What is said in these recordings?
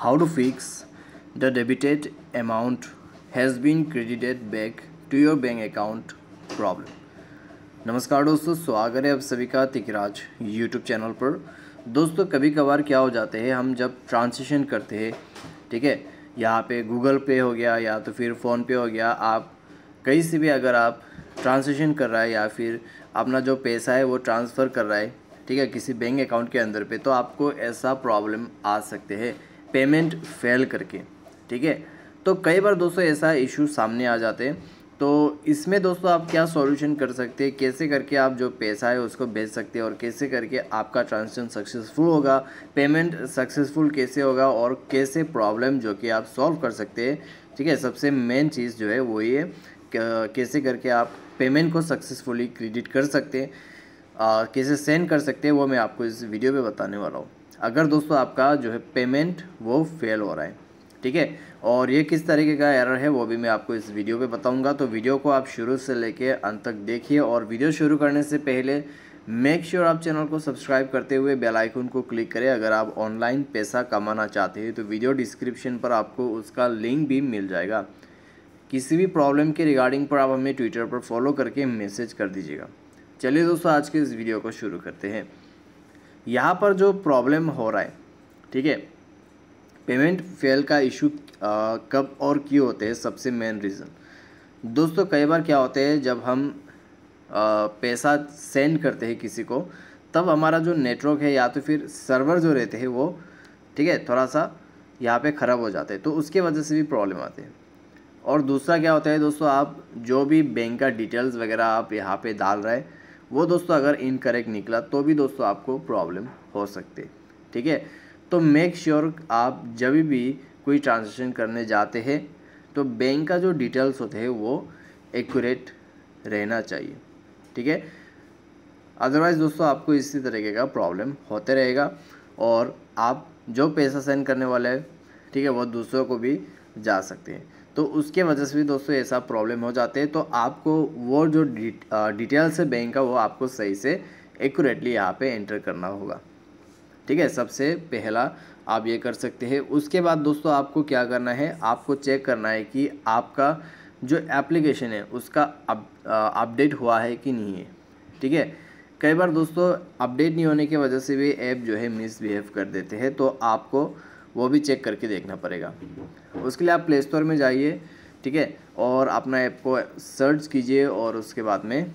how to fix the debited amount has been credited back to your bank account problem नमस्कार दोस्तों स्वागत है आप सभी का तिकराज यूट्यूब चैनल पर दोस्तों कभी कभार क्या हो जाते हैं हम जब ट्रांजेक्शन करते हैं ठीक है यहाँ पे गूगल पे हो गया या तो फिर फ़ोनपे हो गया आप कहीं से भी अगर आप ट्रांजेक्शन कर रहा है या फिर अपना जो पैसा है वो ट्रांसफ़र कर रहा है ठीक है किसी बैंक अकाउंट के अंदर पे तो आपको ऐसा प्रॉब्लम आ सकते हैं पेमेंट फेल करके ठीक है तो कई बार दोस्तों ऐसा इशू सामने आ जाते हैं तो इसमें दोस्तों आप क्या सॉल्यूशन कर सकते हैं कैसे करके आप जो पैसा है उसको भेज सकते हैं और कैसे करके आपका ट्रांजेक्शन सक्सेसफुल होगा पेमेंट सक्सेसफुल कैसे होगा और कैसे प्रॉब्लम जो कि आप सॉल्व कर सकते हैं ठीक है सबसे मेन चीज़ जो है वो ये कैसे करके आप पेमेंट को सक्सेसफुली क्रेडिट कर सकते हैं कैसे सेंड कर सकते हैं वो मैं आपको इस वीडियो में बताने वाला हूँ अगर दोस्तों आपका जो है पेमेंट वो फेल हो रहा है ठीक है और ये किस तरीके का एरर है वो भी मैं आपको इस वीडियो पे बताऊंगा तो वीडियो को आप शुरू से लेके अंत तक देखिए और वीडियो शुरू करने से पहले मेक श्योर sure आप चैनल को सब्सक्राइब करते हुए बेल आइकन को क्लिक करें अगर आप ऑनलाइन पैसा कमाना चाहते हैं तो वीडियो डिस्क्रिप्शन पर आपको उसका लिंक भी मिल जाएगा किसी भी प्रॉब्लम के रिगार्डिंग पर आप हमें ट्विटर पर फॉलो करके मैसेज कर दीजिएगा चलिए दोस्तों आज के इस वीडियो को शुरू करते हैं यहाँ पर जो प्रॉब्लम हो रहा है ठीक है पेमेंट फेल का इशू कब और क्यों होते हैं सबसे मेन रीज़न दोस्तों कई बार क्या होते हैं जब हम आ, पैसा सेंड करते हैं किसी को तब हमारा जो नेटवर्क है या तो फिर सर्वर जो रहते हैं वो ठीक है थोड़ा सा यहाँ पे ख़राब हो जाते हैं तो उसके वजह से भी प्रॉब्लम आते हैं और दूसरा क्या होता है दोस्तों आप जो भी बैंक का डिटेल्स वगैरह आप यहाँ पे डाल रहे हैं वो दोस्तों अगर इनकरेक्ट निकला तो भी दोस्तों आपको प्रॉब्लम हो सकते ठीक है तो मेक श्योर sure आप जब भी कोई ट्रांजेक्शन करने जाते हैं तो बैंक का जो डिटेल्स होते हैं वो एक्यूरेट रहना चाहिए ठीक है अदरवाइज़ दोस्तों आपको इसी तरीके का प्रॉब्लम होते रहेगा और आप जो पैसा सेंड करने वाले हैं ठीक है वो दूसरों को भी जा सकते हैं तो उसके वजह से भी दोस्तों ऐसा प्रॉब्लम हो जाते हैं तो आपको वो जो डिटेल्स है बैंक का वो आपको सही से एक्यूरेटली यहाँ पे एंटर करना होगा ठीक है सबसे पहला आप ये कर सकते हैं उसके बाद दोस्तों आपको क्या करना है आपको चेक करना है कि आपका जो एप्लीकेशन है उसका अपडेट हुआ है कि नहीं है ठीक है कई बार दोस्तों अपडेट नहीं होने की वजह से भी ऐप जो है मिसबिहेव कर देते हैं तो आपको वो भी चेक करके देखना पड़ेगा उसके लिए आप प्ले स्टोर में जाइए ठीक है और अपना ऐप को सर्च कीजिए और उसके बाद में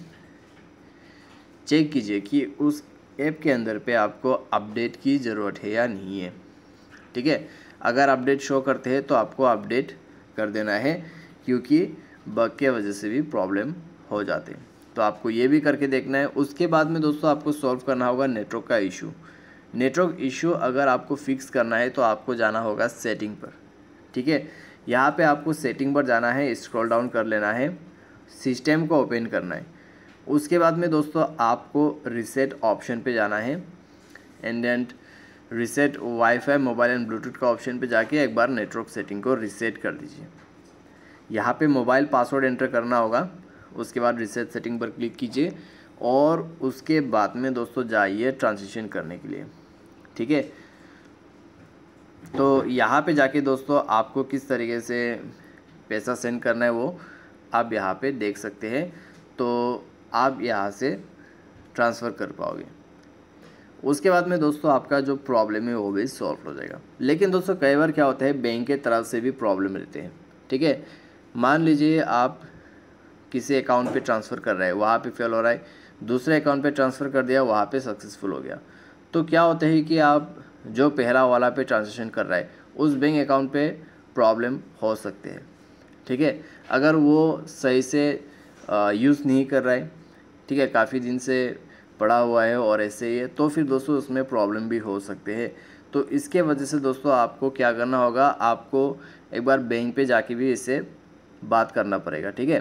चेक कीजिए कि उस ऐप के अंदर पे आपको अपडेट की ज़रूरत है या नहीं है ठीक है अगर अपडेट शो करते हैं तो आपको अपडेट कर देना है क्योंकि बग के वजह से भी प्रॉब्लम हो जाते हैं तो आपको ये भी करके देखना है उसके बाद में दोस्तों आपको सॉल्व करना होगा नेटवर्क का इशू नेटवर्क इशू अगर आपको फिक्स करना है तो आपको जाना होगा सेटिंग पर ठीक है यहाँ पे आपको सेटिंग पर जाना है स्क्रॉल डाउन कर लेना है सिस्टम को ओपन करना है उसके बाद में दोस्तों आपको रिसेट ऑप्शन पे जाना है and and reset WiFi mobile and Bluetooth का ऑप्शन पे जाके एक बार नेटवर्क सेटिंग को रिसेट कर दीजिए यहाँ पे मोबाइल पासवर्ड एंटर करना होगा उसके बाद रिसेट सेटिंग पर क्लिक कीजिए और उसके बाद में दोस्तों जाइए ट्रांजिशन करने के लिए ठीक है तो यहाँ पे जाके दोस्तों आपको किस तरीके से पैसा सेंड करना है वो आप यहाँ पे देख सकते हैं तो आप यहाँ से ट्रांसफ़र कर पाओगे उसके बाद में दोस्तों आपका जो प्रॉब्लम है वो भी सॉल्व हो जाएगा लेकिन दोस्तों कई बार क्या होता है बैंक के तरफ से भी प्रॉब्लम रहते हैं ठीक है मान लीजिए आप किसी अकाउंट पे ट्रांसफ़र कर रहे हैं वहाँ पे फेल हो रहा है दूसरे अकाउंट पे ट्रांसफ़र कर दिया वहाँ पे सक्सेसफुल हो गया तो क्या होता है कि आप जो पहला वाला पे ट्रांजेक्शन कर रहा है उस बैंक अकाउंट पे प्रॉब्लम हो सकते हैं ठीक है अगर वो सही से यूज़ नहीं कर रहा है ठीक है काफ़ी दिन से पड़ा हुआ है और ऐसे ही है तो फिर दोस्तों उसमें प्रॉब्लम भी हो सकते हैं तो इसके वजह से दोस्तों आपको क्या करना होगा आपको एक बार बैंक पे जाके भी इससे बात करना पड़ेगा ठीक है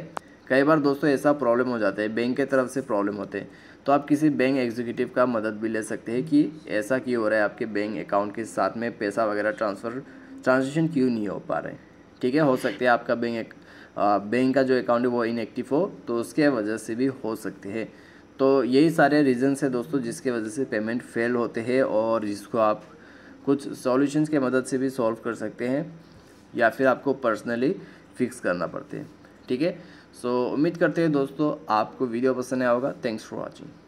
कई बार दोस्तों ऐसा प्रॉब्लम हो जाता है बैंक के तरफ से प्रॉब्लम होते हैं तो आप किसी बैंक एग्जीक्यूटिव का मदद भी ले सकते हैं कि ऐसा क्यों हो रहा है आपके बैंक अकाउंट के साथ में पैसा वगैरह ट्रांसफ़र ट्रांजेक्शन क्यों नहीं हो पा रहे ठीक है हो सकते हैं आपका बैंक बैंक का जो अकाउंट है वो इनएक्टिव हो तो उसके वजह से भी हो सकते हैं तो यही सारे रीजन्स है दोस्तों जिसके वजह से पेमेंट फेल होते हैं और जिसको आप कुछ सॉल्यूशंस के मदद से भी सॉल्व कर सकते हैं या फिर आपको पर्सनली फ़िक्स करना पड़ते हैं ठीक है सो so, उम्मीद करते हैं दोस्तों आपको वीडियो पसंद आया होगा थैंक्स फॉर वॉचिंग